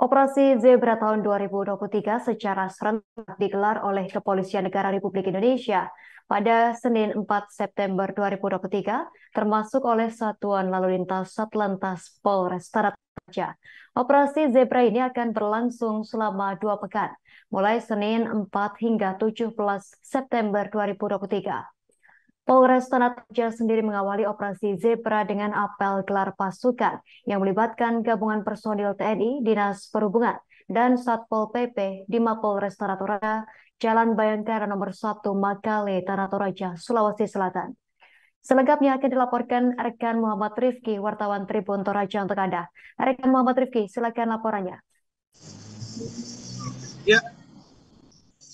Operasi Zebra tahun 2023 secara serentak digelar oleh Kepolisian Negara Republik Indonesia pada Senin 4 September 2023, termasuk oleh Satuan Lalu Lintas Satlantas Polres Raja. Operasi Zebra ini akan berlangsung selama dua pekan, mulai Senin 4 hingga 17 September 2023. Polres Tanatoja sendiri mengawali operasi Zebra dengan apel gelar pasukan yang melibatkan gabungan personil TNI, Dinas Perhubungan, dan Satpol PP di Mapol Tanah Jalan Bayangkara nomor 1 Makale, Tanatoraja Sulawesi Selatan. Selengkapnya akan dilaporkan rekan Muhammad Rifki, wartawan Tribun Toraja untuk Anda. Rekan Muhammad Rifki, silakan laporannya. Ya,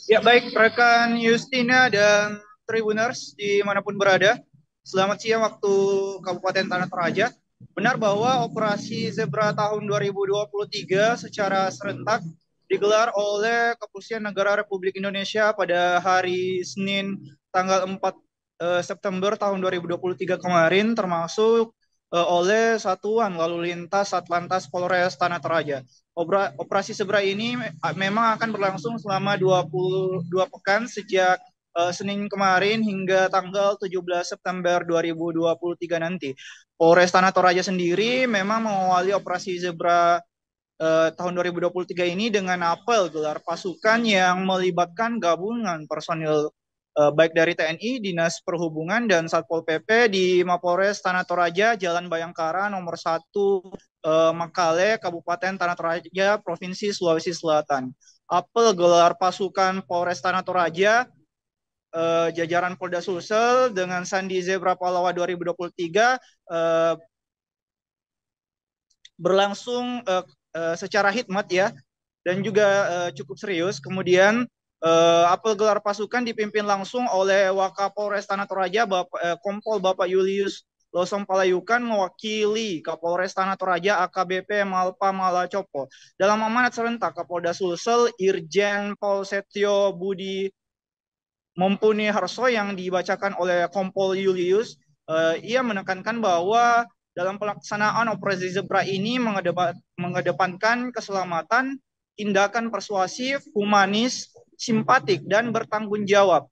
ya baik rekan Yustina dan Tribuners dimanapun berada. Selamat siang waktu Kabupaten Tanah Toraja. Benar bahwa operasi Zebra tahun 2023 secara serentak digelar oleh Kepolisian Negara Republik Indonesia pada hari Senin tanggal 4 eh, September tahun 2023 kemarin termasuk eh, oleh Satuan Lalu Lintas Satlantas Polres Tanah Toraja. Operasi Zebra ini memang akan berlangsung selama 22 pekan sejak uh, Senin kemarin hingga tanggal 17 September 2023 nanti. Polres Tanah Toraja sendiri memang mengawali operasi Zebra uh, tahun 2023 ini dengan apel gelar pasukan yang melibatkan gabungan personil eh, baik dari TNI, Dinas Perhubungan dan Satpol PP di Mapolres Tanah Toraja, Jalan Bayangkara nomor 1 eh, Makale, Kabupaten Tanah Toraja, Provinsi Sulawesi Selatan. Apel gelar pasukan Polres Tanah Toraja uh, jajaran Polda Sulsel dengan Sandi Zebra Palawa 2023 uh, berlangsung uh, uh, secara hikmat ya dan juga uh, cukup serius. Kemudian uh, apel gelar pasukan dipimpin langsung oleh Wakapolres Tanah Toraja Bapak uh, Kompol Bapak Julius Losong Palayukan mewakili Kapolres Tanah Toraja AKBP Malpa Malacopo. Dalam amanat serentak Kapolda Sulsel Irjen Pol Setio Budi Mempunyai Harso yang dibacakan oleh Kompol Julius, uh, ia menekankan bahwa dalam pelaksanaan operasi zebra ini mengedepankan keselamatan, tindakan persuasif, humanis, simpatik, dan bertanggung jawab.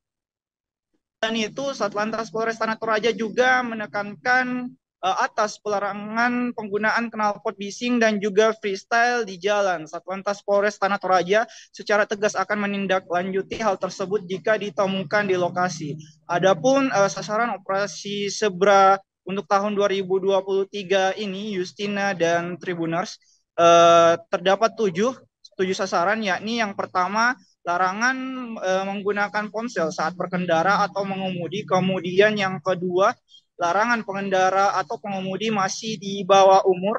Dan itu Satlantas Polres Tanah Toraja juga menekankan Eh, atas pelarangan penggunaan knalpot bising dan juga freestyle di jalan. Satlantas Polres Tanah Toraja secara tegas akan menindaklanjuti hal tersebut jika ditemukan di lokasi. Adapun uh, sasaran operasi Sebra untuk tahun 2023 ini Justina dan Tribuners uh, terdapat tujuh tujuh sasaran yakni yang pertama larangan e, menggunakan ponsel saat berkendara atau mengemudi kemudian yang kedua larangan pengendara atau pengemudi masih di bawah umur.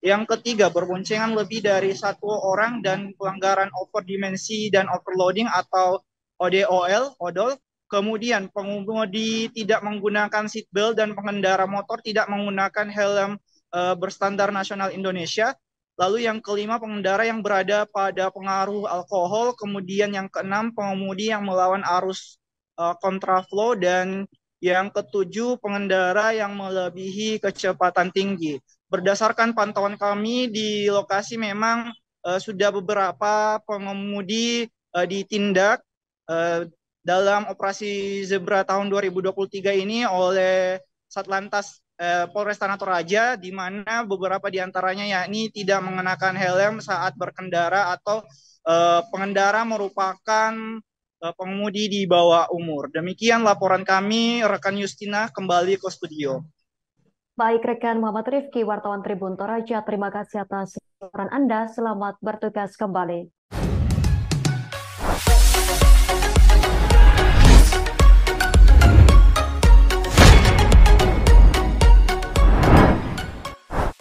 Yang ketiga, berboncengan lebih dari satu orang dan pelanggaran over dimensi dan overloading atau ODOL, ODOL. Kemudian pengemudi tidak menggunakan seatbelt dan pengendara motor tidak menggunakan helm uh, berstandar nasional Indonesia. Lalu yang kelima pengendara yang berada pada pengaruh alkohol, kemudian yang keenam pengemudi yang melawan arus uh, kontraflow dan yang ketujuh, pengendara yang melebihi kecepatan tinggi. Berdasarkan pantauan kami di lokasi memang uh, sudah beberapa pengemudi uh, ditindak uh, dalam operasi zebra tahun 2023 ini oleh Satlantas uh, Polres Tanah Toraja di mana beberapa di antaranya yakni tidak mengenakan helm saat berkendara atau uh, pengendara merupakan Eh, pengemudi di bawah umur. Demikian laporan kami, rekan Justina kembali ke studio. Baik rekan Muhammad Rifki, wartawan Tribun Toraja, terima kasih atas laporan Anda. Selamat bertugas kembali.